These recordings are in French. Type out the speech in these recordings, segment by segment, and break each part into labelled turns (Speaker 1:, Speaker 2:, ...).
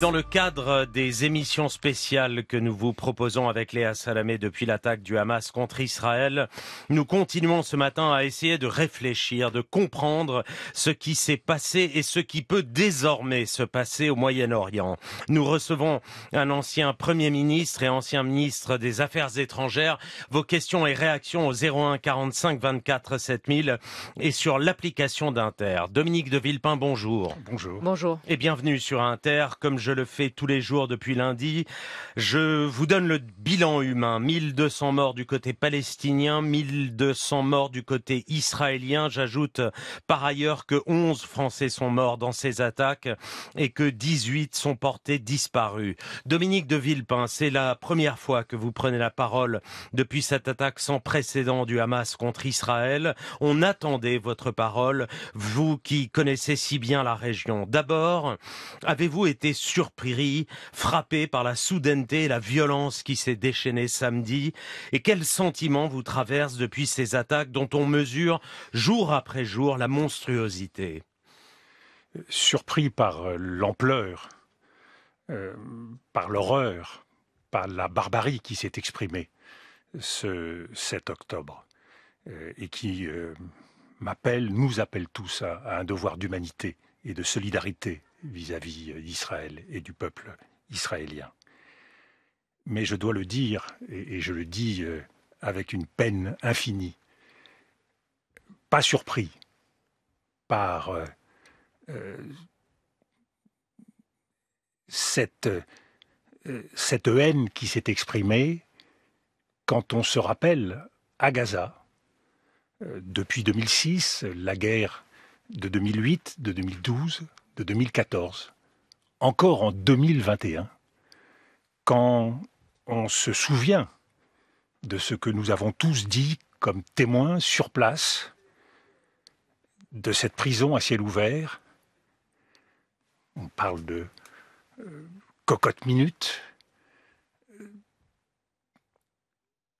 Speaker 1: Dans le cadre des émissions spéciales que nous vous proposons avec Léa Salamé depuis l'attaque du Hamas contre Israël, nous continuons ce matin à essayer de réfléchir, de comprendre ce qui s'est passé et ce qui peut désormais se passer au Moyen-Orient. Nous recevons un ancien Premier ministre et ancien ministre des Affaires étrangères. Vos questions et réactions au 01 45 24 7000 et sur l'application d'Inter. Dominique de Villepin, bonjour. Bonjour. Bonjour. Et bienvenue sur Inter. Comme je je le fais tous les jours depuis lundi. Je vous donne le bilan humain. 1200 morts du côté palestinien, 1200 morts du côté israélien. J'ajoute par ailleurs que 11 Français sont morts dans ces attaques et que 18 sont portés disparus. Dominique de Villepin, c'est la première fois que vous prenez la parole depuis cette attaque sans précédent du Hamas contre Israël. On attendait votre parole, vous qui connaissez si bien la région. D'abord, avez-vous été surpris surpris, frappé par la soudaineté et la violence qui s'est déchaînée samedi Et quel sentiment vous traverse depuis ces attaques dont on mesure jour après jour la
Speaker 2: monstruosité Surpris par euh, l'ampleur, euh, par l'horreur, par la barbarie qui s'est exprimée ce 7 octobre euh, et qui m'appelle, nous appelle tous à un devoir d'humanité et de solidarité vis-à-vis euh, d'Israël et du peuple israélien. Mais je dois le dire, et je le dis euh, avec une peine infinie, pas surpris par euh, cette, cette haine qui s'est exprimée quand on se rappelle à Gaza, depuis 2006, la guerre de 2008, de 2012, de 2014, encore en 2021, quand on se souvient de ce que nous avons tous dit comme témoins sur place, de cette prison à ciel ouvert. On parle de euh, cocotte minute. Euh,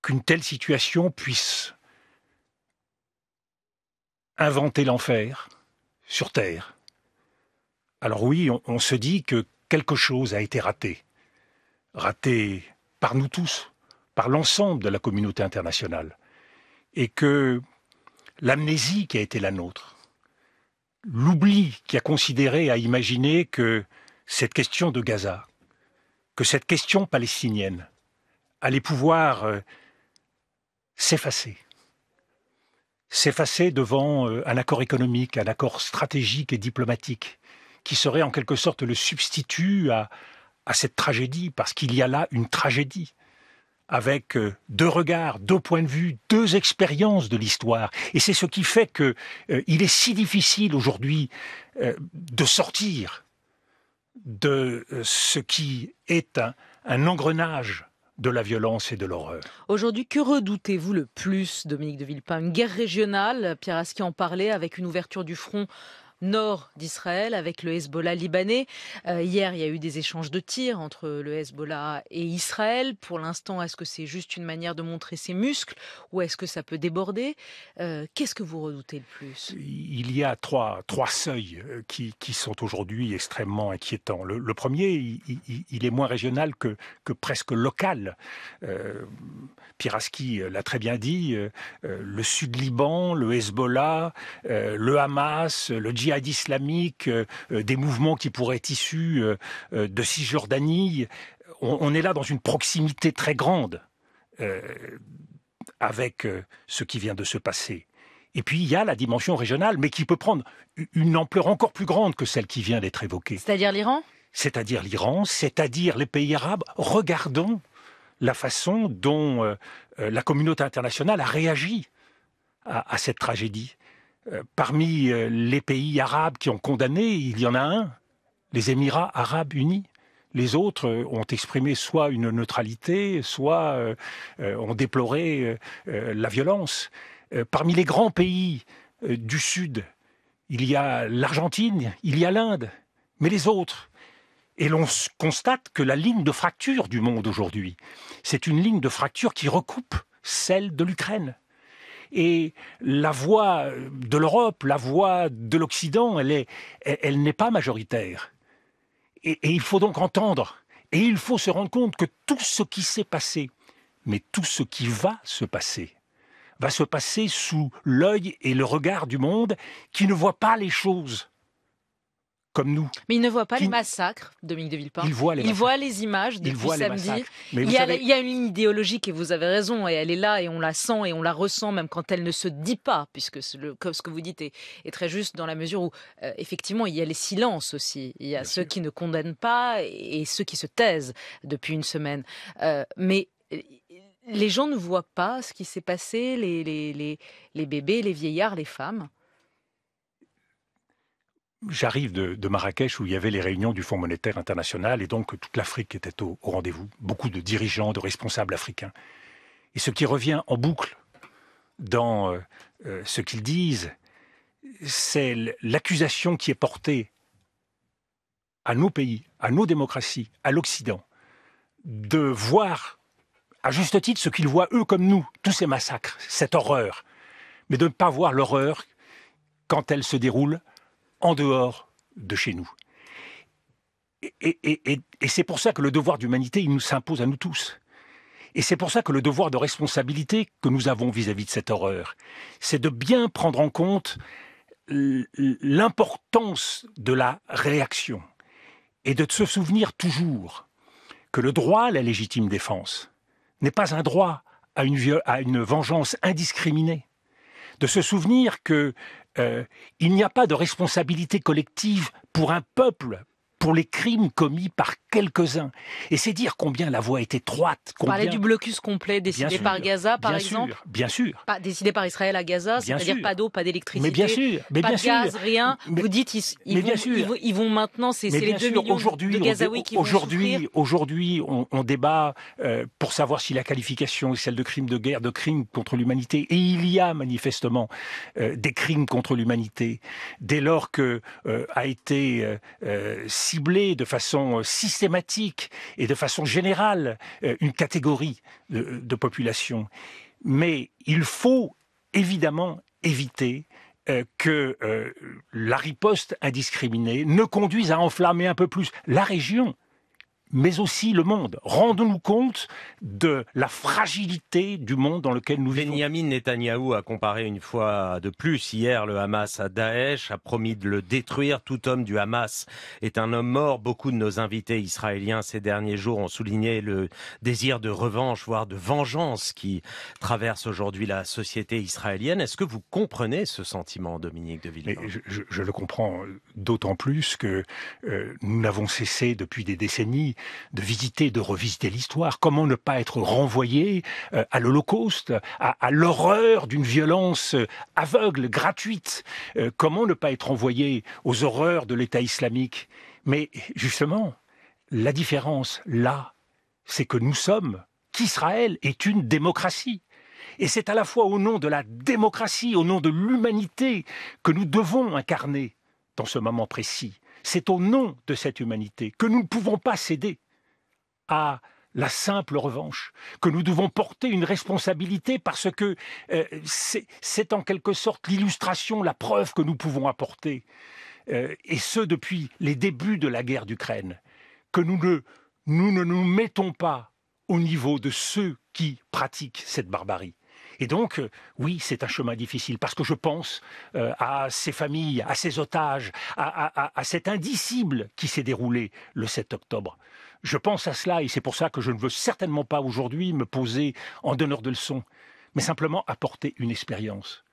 Speaker 2: qu'une telle situation puisse inventer l'enfer sur Terre alors oui, on, se dit que quelque chose a été raté. Raté par nous tous, par l'ensemble de la communauté internationale. Et que l'amnésie qui a été la nôtre, l'oubli qui a considéré à imaginer que cette question de Gaza, que cette question palestinienne allait pouvoir euh, s'effacer, s'effacer devant euh, un accord économique, un accord stratégique et diplomatique, qui serait en quelque sorte le substitut à, cette tragédie, parce qu'il y a là une tragédie, avec euh, deux regards, deux points de vue, deux expériences de l'histoire. Et c'est ce qui fait qu'il euh, est si difficile aujourd'hui euh, de sortir de ce qui est un, engrenage de la violence et de l'horreur. Aujourd'hui, que redoutez-vous le plus, Dominique de
Speaker 3: Villepin Une guerre régionale, Pierre Aski en parlait, avec une ouverture du front nord d'Israël avec le Hezbollah libanais. Euh, hier, il y a eu des échanges de tirs entre le Hezbollah et Israël. Pour l'instant, est-ce que c'est juste une manière de montrer ses muscles ou est-ce que ça peut déborder euh, Qu'est-ce que vous redoutez le plus
Speaker 2: Il y a trois, trois seuils euh, qui, qui sont aujourd'hui extrêmement inquiétants. Le, premier, il, est moins régional que, que presque local. Piraski l'a très bien dit, le Sud-Liban, le Hezbollah, le Hamas, le djihad islamique, euh, euh, des mouvements qui pourraient être issus euh, de Cisjordanie. On, est là dans une proximité très grande avec ce qui vient de se passer. Et puis il y a la dimension régionale, mais qui peut prendre une ampleur encore plus grande que celle qui vient d'être évoquée.
Speaker 3: C'est-à-dire l'Iran
Speaker 2: C'est-à-dire l'Iran, c'est-à-dire les pays arabes. Regardons la façon dont la communauté internationale a réagi à cette tragédie. Euh, parmi euh, les pays arabes qui ont condamné, il y en a un, les Émirats arabes unis. Les autres euh, ont exprimé soit une neutralité, soit ont déploré la violence. Parmi les grands pays du Sud, il y a l'Argentine, il y a l'Inde, mais les autres. Et l'on constate que la ligne de fracture du monde aujourd'hui, c'est une ligne de fracture qui recoupe celle de l'Ukraine. Et la voix de l'Europe, la voix de l'Occident, elle, elle, n'est pas majoritaire. Et, et il faut donc entendre. Et il faut se rendre compte que tout ce qui s'est passé, mais tout ce qui va se passer, va se passer sous l'œil et le regard du monde qui ne voit pas les choses
Speaker 3: mais il ne voit pas les massacres, Dominique de Villepin. Il voit les, images depuis samedi. il, y a, une idéologie et vous avez raison, et elle est là et on la sent et on la ressent même quand elle ne se dit pas, puisque ce que vous dites est, très juste dans la mesure où euh, effectivement il y a les silences aussi. Il y a ceux qui ne condamnent pas et, ceux qui se taisent depuis une semaine. Euh, mais euh, les gens ne voient pas ce qui s'est passé, les bébés, les vieillards, les femmes.
Speaker 2: J'arrive de, Marrakech où il y avait les réunions du Fonds monétaire international et donc toute l'Afrique était au, rendez-vous, beaucoup de dirigeants, de responsables africains. Et ce qui revient en boucle dans euh, euh, ce qu'ils disent, c'est l'accusation qui est portée à nos pays, à nos démocraties, à l'Occident, de voir, à juste titre, ce qu'ils voient eux comme nous, tous ces massacres, cette horreur, mais de ne pas voir l'horreur quand elle se déroule en dehors de chez nous. Et, c'est pour ça que le devoir d'humanité, il nous s'impose à nous tous. Et c'est pour ça que le devoir de responsabilité que nous avons vis-à-vis de cette horreur, c'est de bien prendre en compte l'importance de la réaction et de se souvenir toujours que le droit à la légitime défense n'est pas un droit à une, à une vengeance indiscriminée, de se souvenir que euh, il n'y a pas de responsabilité collective pour un peuple pour les crimes commis par quelques-uns. Et c'est dire combien la voie est étroite. Combien... Vous parlez du
Speaker 3: blocus complet décidé par Gaza, par exemple. bien sûr. Pas, décidé par Israël à Gaza, c'est-à-dire pas d'eau, pas d'électricité. Mais bien sûr. Mais pas de gaz, rien.
Speaker 2: vous dites, ils,
Speaker 3: vont, maintenant, c'est les deux millions de Gazaouis qui aujourd'hui,
Speaker 2: Aujourd'hui, on, débat euh, pour savoir si la qualification est celle de crime de guerre, de crime contre l'humanité. Et il y a manifestement euh, des crimes contre l'humanité. Dès lors que euh, a été cibler de façon euh, systématique et de façon générale euh, une catégorie euh, de, population. Mais il faut évidemment éviter que la riposte indiscriminée ne conduise à enflammer un peu plus la région mais aussi le monde. Rendons-nous compte de la fragilité du monde
Speaker 1: dans lequel nous vivons. Benjamin Netanyahou a comparé une fois de plus hier le Hamas à Daesh, a promis de le détruire. Tout homme du Hamas est un homme mort. Beaucoup de nos invités israéliens ces derniers jours ont souligné le désir de revanche, voire de vengeance qui traverse aujourd'hui la société israélienne. Est-ce que vous comprenez ce sentiment, Dominique de Villeneuve
Speaker 2: je, le comprends d'autant plus que euh, nous n'avons cessé depuis des décennies de visiter, de revisiter l'histoire. Comment ne pas être renvoyé euh, à l'Holocauste, à, l'horreur d'une violence euh, aveugle, gratuite euh, Comment ne pas être renvoyé aux horreurs de l'État islamique Mais justement, la différence là, c'est que nous sommes, qu'Israël est une démocratie. Et c'est à la fois au nom de la démocratie, au nom de l'humanité, que nous devons incarner dans ce moment précis c'est au nom de cette humanité que nous ne pouvons pas céder à la simple revanche, que nous devons porter une responsabilité parce que euh, c'est en quelque sorte l'illustration, la preuve que nous pouvons apporter, euh, et ce depuis les débuts de la guerre d'Ukraine, que nous ne nous mettons pas au niveau de ceux qui pratiquent cette barbarie. Et donc, euh, oui, c'est un chemin difficile parce que je pense euh, à ces familles, à ces otages, à, cet indicible qui s'est déroulé le 7 octobre. Je pense à cela et c'est pour ça que je ne veux certainement pas aujourd'hui me poser en donneur de leçons, mais simplement apporter une expérience.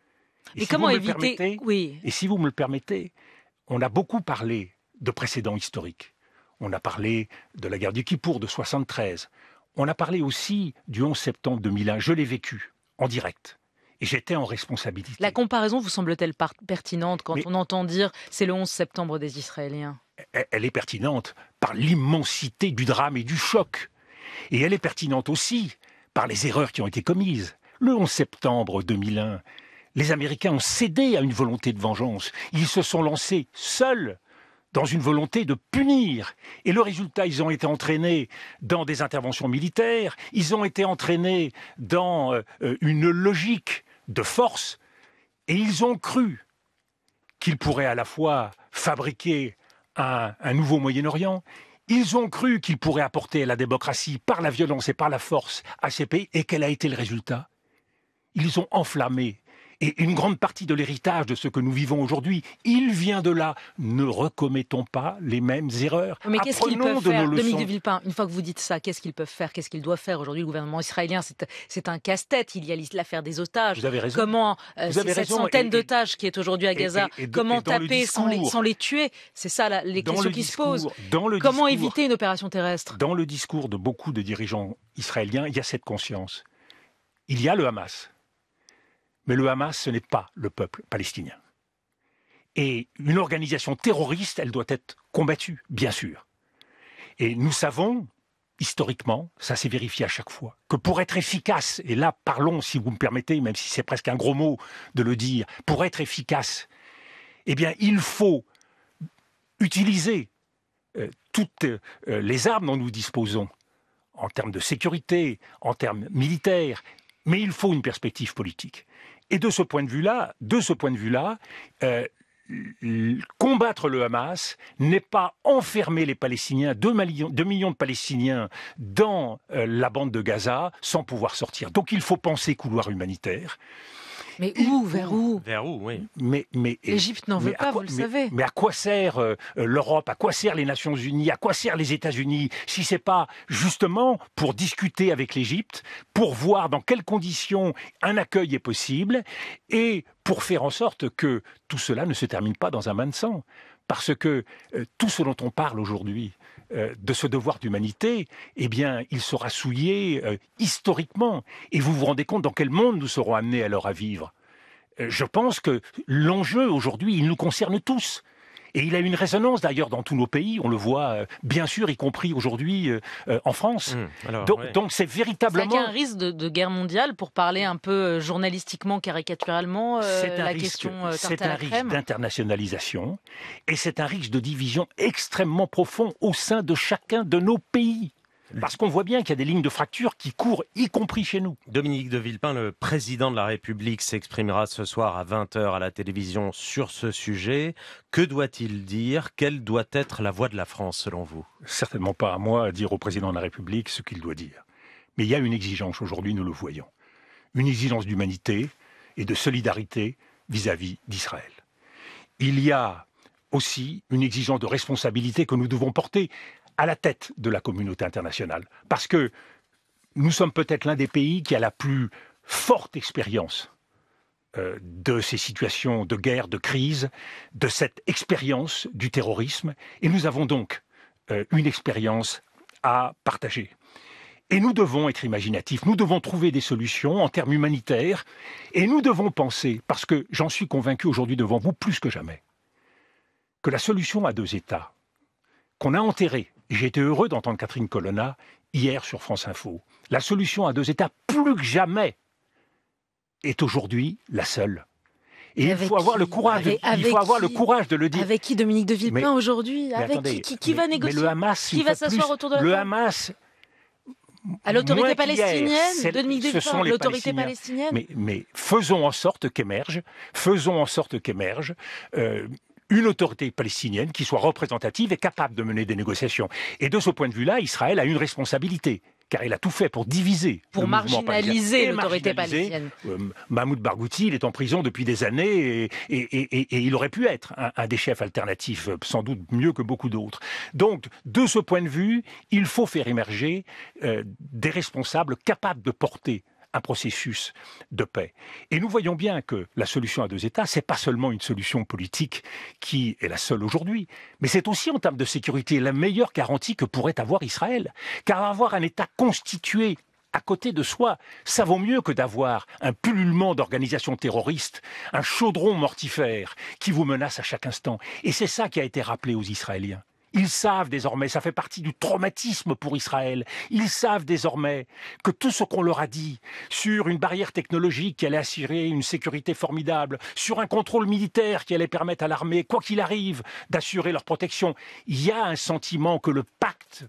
Speaker 2: Et comment éviter Oui. Et si vous me le permettez, on a beaucoup parlé de précédents historiques. On a parlé de la guerre du Kippour de 73. On a parlé aussi du 11 septembre 2001. Je l'ai vécu en direct. Et j'étais en responsabilité.
Speaker 3: La comparaison vous semble-t-elle pertinente quand on entend dire c'est le 11 septembre des Israéliens
Speaker 2: Elle est pertinente par l'immensité du drame et du choc. Et elle est pertinente aussi par les erreurs qui ont été commises. Le 11 septembre 2001, les Américains ont cédé à une volonté de vengeance. Ils se sont lancés seuls dans une volonté de punir. Et le résultat, ils ont été entraînés dans des interventions militaires, ils ont été entraînés dans euh, une logique de force, et ils ont cru qu'ils pourraient à la fois fabriquer un, nouveau Moyen-Orient, ils ont cru qu'ils pourraient apporter la démocratie par la violence et par la force à ces pays, et quel a été le résultat Ils ont enflammé et une grande partie de l'héritage de ce que nous vivons aujourd'hui, il vient de là. Ne recommettons pas les mêmes erreurs. Mais qu'est-ce qu'ils peuvent de faire, Dominique de
Speaker 3: Villepin, une fois que vous dites ça, qu'est-ce qu'ils peuvent faire Qu'est-ce qu'ils doivent faire aujourd'hui Le gouvernement israélien, c'est un casse-tête. Il y a l'affaire des otages. Vous avez raison. Comment euh, cette centaine d'otages qui est aujourd'hui à Gaza, comment taper sans, les, tuer C'est ça la, les questions qui se posent.
Speaker 2: comment éviter une opération terrestre Dans le discours de beaucoup de dirigeants israéliens, il y a cette conscience. Il y a le Hamas mais le Hamas, ce n'est pas le peuple palestinien. Et une organisation terroriste, elle doit être combattue, bien sûr. Et nous savons, historiquement, ça s'est vérifié à chaque fois, que pour être efficace, et là parlons, si vous me permettez, même si c'est presque un gros mot de le dire, pour être efficace, eh bien il faut utiliser euh, toutes euh, les armes dont nous disposons, en termes de sécurité, en termes militaires, mais il faut une perspective politique. Et de ce point de vue-là, de ce point de vue-là, euh, combattre le Hamas n'est pas enfermer les Palestiniens, 2 2 millions de Palestiniens dans euh, la bande de Gaza sans pouvoir sortir. Donc il faut penser couloir humanitaire. Mais où Vers où Vers où, oui. Mais, L'Égypte n'en veut pas, vous le savez. Mais à quoi sert euh, l'Europe À quoi sert les Nations Unies À quoi sert les États-Unis Si ce n'est pas justement pour discuter avec l'Égypte, pour voir dans quelles conditions un accueil est possible et pour faire en sorte que tout cela ne se termine pas dans un main de sang parce que euh, tout ce dont on parle aujourd'hui, euh, de ce devoir d'humanité, eh bien, il sera souillé euh, historiquement. Et vous vous rendez compte dans quel monde nous serons amenés alors à vivre. je pense que l'enjeu aujourd'hui, il nous concerne tous. Et il a une résonance d'ailleurs dans tous nos pays, on le voit euh, bien sûr, y compris aujourd'hui euh, euh, en France. Mmh, donc, c'est véritablement... un
Speaker 3: risque de, guerre mondiale, pour parler un peu journalistiquement, caricaturalement, la question C'est un risque
Speaker 2: d'internationalisation et c'est un risque de division extrêmement profond au sein de chacun de nos pays. Parce qu'on voit bien qu'il y a des lignes de fracture qui courent, y compris chez nous.
Speaker 1: Dominique de Villepin, le président de la République, s'exprimera ce soir à 20h à la télévision sur ce sujet.
Speaker 2: Que doit-il dire Quelle doit être la voix de la France, selon vous Certainement pas à moi à dire au président de la République ce qu'il doit dire. Mais il y a une exigence aujourd'hui, nous le voyons. Une exigence d'humanité et de solidarité vis-à-vis d'Israël. Il y a aussi une exigence de responsabilité que nous devons porter à la tête de la communauté internationale. Parce que nous sommes peut-être l'un des pays qui a la plus forte expérience euh, de ces situations de guerre, de crise, de cette expérience du terrorisme. Et nous avons donc euh, une expérience à partager. Et nous devons être imaginatifs, nous devons trouver des solutions en termes humanitaires, et nous devons penser, parce que j'en suis convaincu aujourd'hui devant vous plus que jamais, que la solution à deux États, qu'on a enterré j'ai été heureux d'entendre Catherine Colonna hier sur France Info. La solution à deux États, plus que jamais, est aujourd'hui la seule. Et il faut avoir le courage. De, avoir le courage de le dire. Avec qui Dominique de Villepin
Speaker 3: aujourd'hui Avec qui, va négocier le Hamas, Qui va s'asseoir autour de la Le
Speaker 2: Hamas. À l'autorité palestinienne, Dominique de Villepin, l'autorité palestinienne. Mais, faisons en sorte qu'émerge, faisons en sorte qu'émerge euh, une autorité palestinienne qui soit représentative et capable de mener des négociations. Et de ce point de vue-là, Israël a une responsabilité car il a tout fait pour diviser, pour marginaliser l'autorité palestinienne. Euh, Mahmoud Barghouti, il est en prison depuis des années et, il aurait pu être un, des chefs alternatifs, euh, sans doute mieux que beaucoup d'autres. Donc, de ce point de vue, il faut faire émerger euh, des responsables capables de porter un processus de paix. Et nous voyons bien que la solution à deux États, n'est pas seulement une solution politique qui est la seule aujourd'hui, mais c'est aussi en termes de sécurité la meilleure garantie que pourrait avoir Israël. Car avoir un État constitué à côté de soi. Ça vaut mieux que d'avoir un pullulement d'organisations terroristes, un chaudron mortifère qui vous menace à chaque instant. Et c'est ça qui a été rappelé aux Israéliens. Ils savent désormais, ça fait partie du traumatisme pour Israël, ils savent désormais que tout ce qu'on leur a dit sur une barrière technologique qui allait assurer une sécurité formidable, sur un contrôle militaire qui allait permettre à l'armée, quoi qu'il arrive, d'assurer leur protection, il y a un sentiment que le pacte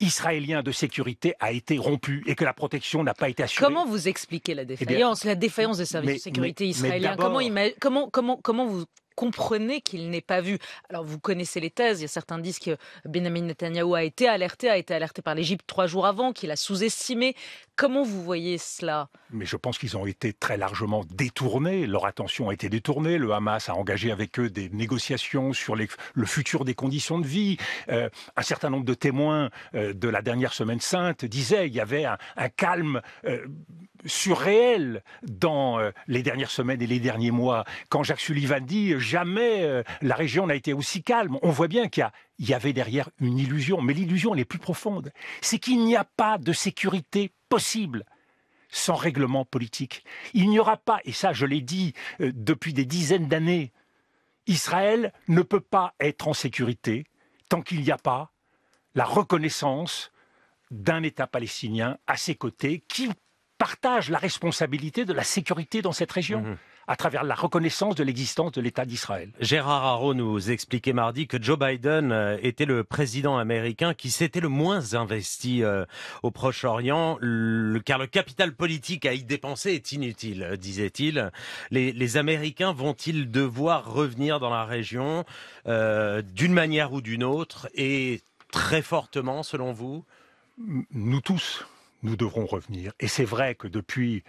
Speaker 2: israélien de sécurité a été rompu et que la protection n'a pas été assurée. Comment vous expliquez
Speaker 3: la eh défaillance, la défaillance des services de sécurité israéliens comment, comment, comment vous comprenez qu'il n'est pas vu. Alors vous connaissez les thèses, il y a certains disent que Benjamin Netanyahu a été alerté, a été alerté par l'Égypte trois jours avant, qu'il a sous-estimé Comment vous voyez cela
Speaker 2: Mais je pense qu'ils ont été très largement détournés. Leur attention a été détournée. Le Hamas a engagé avec eux des négociations sur le futur des conditions de vie. Euh, un certain nombre de témoins euh, de la dernière semaine sainte disaient qu'il y avait un, calme euh, surréel dans les dernières semaines et les derniers mois. Quand Jacques Sullivan dit jamais la région n'a été aussi calme, on voit bien qu'il y a il y avait derrière une illusion, mais l'illusion elle plus profonde, c'est qu'il n'y a pas de sécurité possible sans règlement politique. Il n'y aura pas, et ça je l'ai dit euh, depuis des dizaines d'années, Israël ne peut pas être en sécurité tant qu'il n'y a pas la reconnaissance d'un État palestinien à ses côtés qui partage la responsabilité de la sécurité dans cette région. Mmh à travers la reconnaissance de l'existence de l'État d'Israël.
Speaker 1: Gérard Haro nous expliquait mardi que Joe Biden euh, était le président américain qui s'était le moins investi euh, au Proche-Orient, car le capital politique à y dépenser est inutile, euh, disait-il. Les, Américains vont-ils devoir revenir dans la région d'une manière ou d'une autre et très fortement,
Speaker 2: selon vous Nous tous, nous devrons revenir. Et c'est vrai que depuis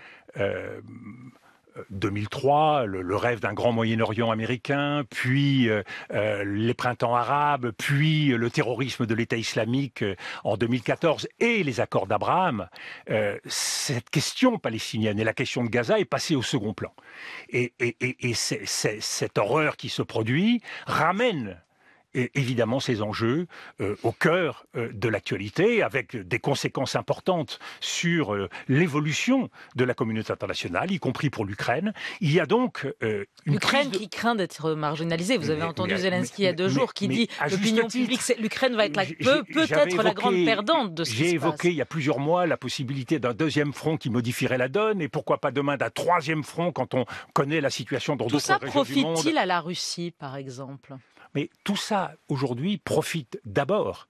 Speaker 2: 2003, le, rêve d'un grand Moyen-Orient américain, puis euh, euh, les printemps arabes, puis euh, le terrorisme de l'État islamique en 2014 et les accords d'Abraham, cette question palestinienne et la question de Gaza est passée au second plan. Et, et, et, cette horreur qui se produit ramène évidemment ces enjeux euh, au cœur euh, de l'actualité, avec des conséquences importantes sur euh, l'évolution de la communauté internationale, y compris pour l'Ukraine. Il y a donc
Speaker 3: l'Ukraine qui craint d'être marginalisée. Vous avez entendu Zelensky il y a deux jours qui dit l'opinion publique, l'Ukraine va être peut-être la grande perdante de ce J'ai évoqué
Speaker 2: il y a plusieurs mois la possibilité d'un deuxième front qui modifierait la donne, et pourquoi pas demain d'un troisième front quand on connaît la situation dans d'autres régions du monde. Tout ça profite-t-il
Speaker 3: à la Russie, par exemple
Speaker 2: mais tout ça, aujourd'hui, profite d'abord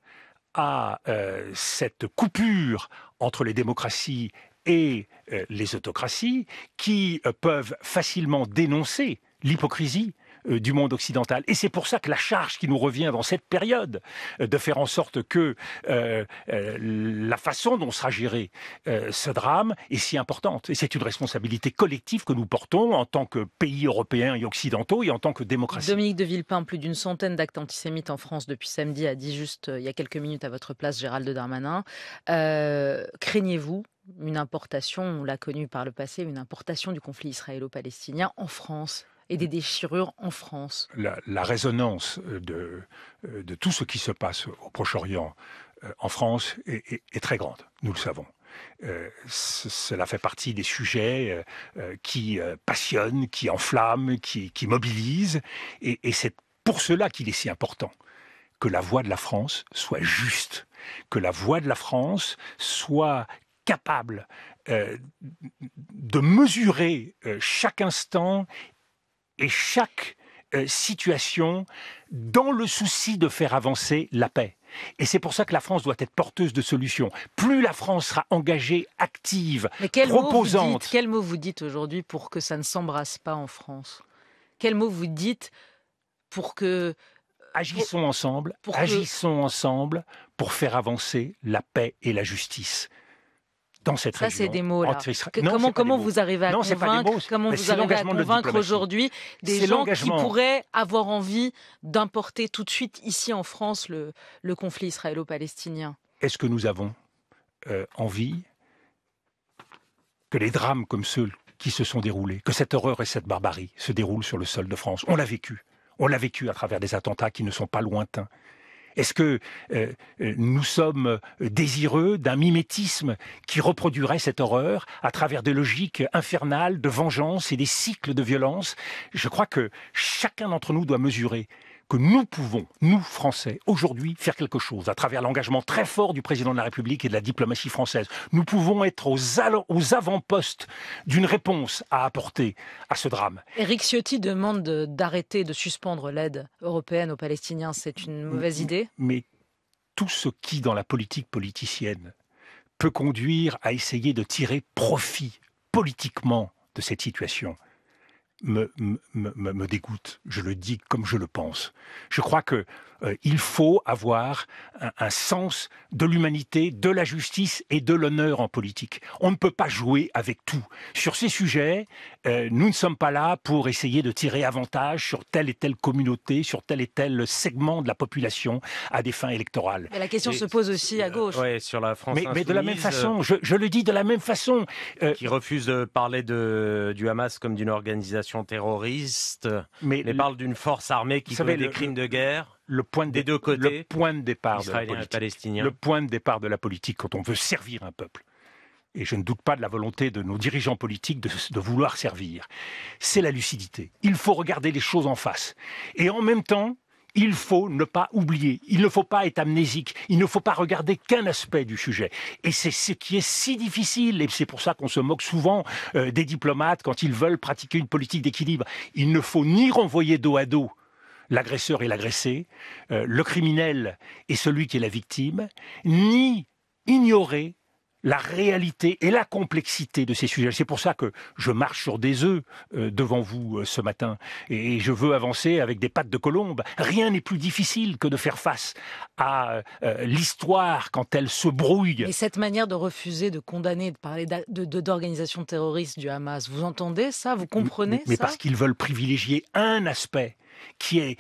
Speaker 2: à euh, cette coupure entre les démocraties et euh, les autocraties qui euh, peuvent facilement dénoncer l'hypocrisie euh, du monde occidental. Et c'est pour ça que la charge qui nous revient dans cette période, euh, de faire en sorte que euh, la façon dont sera géré ce drame est si importante. Et c'est une responsabilité collective que nous portons en tant que pays européens et occidentaux et en tant que démocratie.
Speaker 3: Dominique de Villepin, plus d'une centaine d'actes antisémites en France depuis samedi, a dit juste il y a quelques minutes à votre place, Gérald Darmanin. Craignez-vous une importation, on l'a connu par le passé, une importation du conflit israélo-palestinien en France et des déchirures en France.
Speaker 2: La, résonance euh, de, euh, de, tout ce qui se passe au Proche-Orient euh, en France est, très grande, nous le savons. cela fait partie des sujets qui passionnent, qui enflamment, qui, mobilisent. Et, et c'est pour cela qu'il est si important que la voix de la France soit juste, que la voix de la France soit capable de mesurer chaque instant et chaque euh, situation dans le souci de faire avancer la paix. Et c'est pour ça que la France doit être porteuse de solutions. Plus la France sera engagée, active, Mais quel proposante. Mot vous dites, quel
Speaker 3: mot vous dites aujourd'hui pour que ça ne s'embrasse pas en France Quel mot vous dites
Speaker 2: pour que euh, agissons ensemble, agissons ensemble pour faire avancer la paix et la justice dans cette ça, c'est des mots. comment
Speaker 3: vous arrivez à convaincre, aujourd'hui des gens qui pourraient avoir envie d'importer tout de suite ici en France le, conflit israélo-palestinien
Speaker 2: Est-ce que nous avons euh, envie que les drames comme ceux qui se sont déroulés, que cette horreur et cette barbarie se déroulent sur le sol de France On l'a vécu. On l'a vécu à travers des attentats qui ne sont pas lointains, est-ce que euh, euh, nous sommes euh, désireux d'un mimétisme qui reproduirait cette horreur à travers des logiques infernales de vengeance et des cycles de violence Je crois que chacun d'entre nous doit mesurer que nous pouvons, nous Français, aujourd'hui faire quelque chose à travers l'engagement très fort du président de la République et de la diplomatie française. Nous pouvons être aux, avant-postes d'une réponse à apporter à ce drame.
Speaker 3: Éric Ciotti demande d'arrêter, de suspendre l'aide européenne aux Palestiniens. C'est une mauvaise idée
Speaker 2: Mais tout ce qui, dans la politique politicienne, peut conduire à essayer de tirer profit politiquement de cette situation me, me, dégoûte. Je le dis comme je le pense. Je crois que euh, il faut avoir un, sens de l'humanité, de la justice et de l'honneur en politique. On ne peut pas jouer avec tout. Sur ces sujets, euh, nous ne sommes pas là pour essayer de tirer avantage sur telle et telle communauté, sur tel et tel segment de la population à des fins électorales. Mais la question se
Speaker 3: pose aussi à
Speaker 1: euh, gauche. Oui, sur la
Speaker 2: France. Mais, mais, de la même façon, je, le dis de la même façon. qui refuse de
Speaker 1: parler de, du Hamas comme d'une organisation terroristes, mais parle d'une force armée qui fait commet des crimes de guerre.
Speaker 2: Le point de des deux côtés, le point de départ de la politique, le point de départ de la politique quand on veut servir un peuple. Et je ne doute pas de la volonté de nos dirigeants politiques de, de vouloir servir. C'est la lucidité. Il faut regarder les choses en face. Et en même temps, il faut ne pas oublier, il ne faut pas être amnésique, il ne faut pas regarder qu'un aspect du sujet. Et c'est ce qui est si difficile, et c'est pour ça qu'on se moque souvent euh, des diplomates quand ils veulent pratiquer une politique d'équilibre. Il ne faut ni renvoyer dos à dos l'agresseur et l'agressé, euh, le criminel et celui qui est la victime, ni ignorer la réalité et la complexité de ces sujets. C'est pour ça que je marche sur des œufs euh, devant vous euh, ce matin et je veux avancer avec des pattes de colombe. Rien n'est plus difficile que de faire face à euh, l'histoire quand elle se brouille. Et
Speaker 3: cette manière de refuser de condamner, de parler d'organisation terroristes du Hamas, vous entendez ça Vous comprenez ça Mais parce
Speaker 2: qu'ils veulent privilégier un aspect qui est,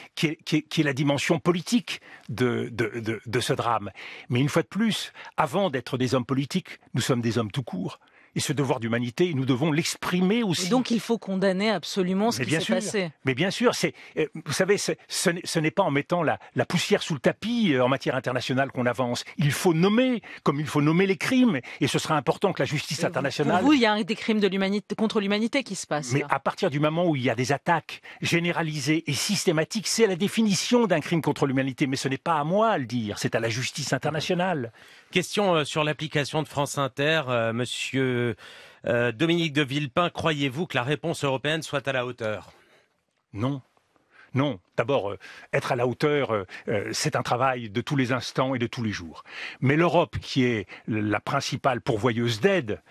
Speaker 2: la dimension politique de, de ce drame. Mais une fois de plus, avant d'être des hommes politiques, nous sommes des hommes tout court. Et ce devoir d'humanité, nous devons l'exprimer aussi. Et donc il faut condamner absolument ce qui s'est passé. Mais bien sûr, c'est, euh, vous savez, ce n'est pas en mettant la, poussière sous le tapis euh, en matière internationale qu'on avance. Il faut nommer, comme il faut nommer les crimes, et ce sera important que la justice internationale. Pour
Speaker 3: il y a des crimes de l'humanité,
Speaker 2: contre l'humanité qui se passent. Mais à partir du moment où il y a des attaques généralisées et systématiques, c'est la définition d'un crime contre l'humanité. Mais ce n'est pas à moi de le dire, c'est à la justice internationale.
Speaker 1: Question euh, sur l'application de France Inter, Monsieur euh, Dominique de Villepin, croyez-vous que la réponse européenne soit à la hauteur
Speaker 2: Non. Non, d'abord, euh, être à la hauteur, euh, euh, c'est un travail de tous les instants et de tous les jours. Mais l'Europe, qui est la principale pourvoyeuse d'aide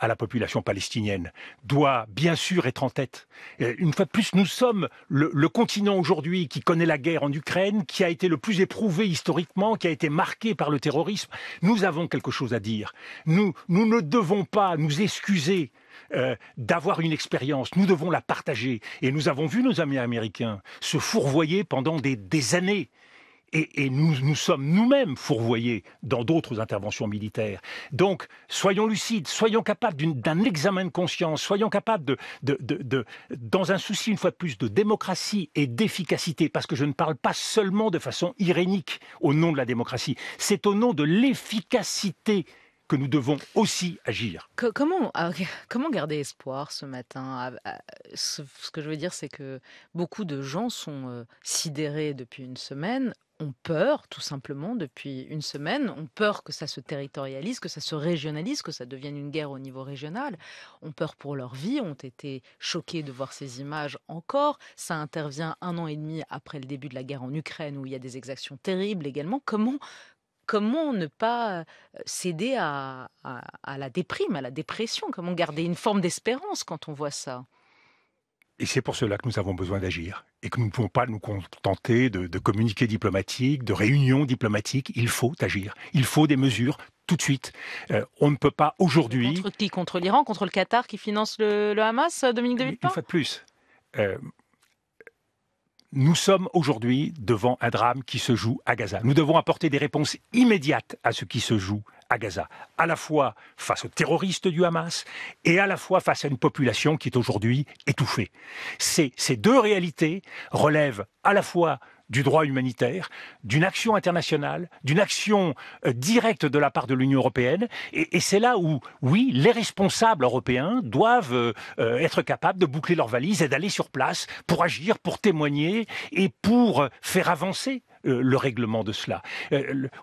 Speaker 2: à la population palestinienne, doit bien sûr être en tête. une fois de plus, nous sommes le, continent aujourd'hui qui connaît la guerre en Ukraine, qui a été le plus éprouvé historiquement, qui a été marqué par le terrorisme. Nous avons quelque chose à dire. nous ne devons pas nous excuser euh, d'avoir une expérience. Nous devons la partager. Et nous avons vu nos amis américains se fourvoyer pendant des, années. Et, nous, nous sommes nous-mêmes fourvoyés dans d'autres interventions militaires. Donc, soyons lucides, soyons capables d'un examen de conscience, soyons capables de, dans un souci, une fois de plus, de démocratie et d'efficacité, parce que je ne parle pas seulement de façon irénique au nom de la démocratie, c'est au nom de l'efficacité que nous devons aussi agir.
Speaker 3: comment, ah, comment garder espoir ce matin ah, bah, ce, que je veux dire, c'est que beaucoup de gens sont euh, sidérés depuis une semaine ont peur, tout simplement, depuis une semaine, ont peur que ça se territorialise, que ça se régionalise, que ça devienne une guerre au niveau régional, ont peur pour leur vie, ont été choqués de voir ces images encore. Ça intervient un an et demi après le début de la guerre en Ukraine, où il y a des exactions terribles également. Comment, Comment ne pas céder à, la déprime, à la dépression Comment garder une forme d'espérance quand on voit ça
Speaker 2: et c'est pour cela que nous avons besoin d'agir et que nous ne pouvons pas nous contenter de, communiquer communiqués diplomatiques, de réunions diplomatiques. Il faut agir. Il faut des mesures tout de suite. on ne peut pas aujourd'hui.
Speaker 3: Contre qui Contre l'Iran Contre le Qatar qui finance le, Hamas, Dominique de Villepin
Speaker 2: Une fois de plus nous sommes aujourd'hui devant un drame qui se joue à Gaza. Nous devons apporter des réponses immédiates à ce qui se joue à Gaza, à la fois face aux terroristes du Hamas et à la fois face à une population qui est aujourd'hui étouffée. Ces, deux réalités relèvent à la fois du droit humanitaire, d'une action internationale, d'une action euh, directe de la part de l'Union européenne. Et, c'est là où, oui, les responsables européens doivent euh, euh, être capables de boucler leurs valises et d'aller sur place pour agir, pour témoigner et pour faire avancer le règlement de cela.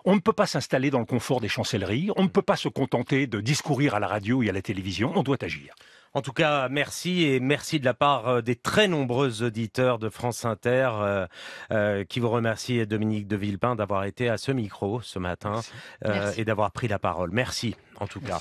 Speaker 2: On ne peut pas s'installer dans le confort des chancelleries, on ne peut pas se contenter de discourir à la radio et à la télévision, on doit agir. En tout
Speaker 1: cas, merci et merci de la part euh, des très nombreux auditeurs de France Inter euh, euh, qui vous remercient, Dominique de Villepin, d'avoir été à ce micro ce matin et d'avoir pris la parole. Merci en tout cas.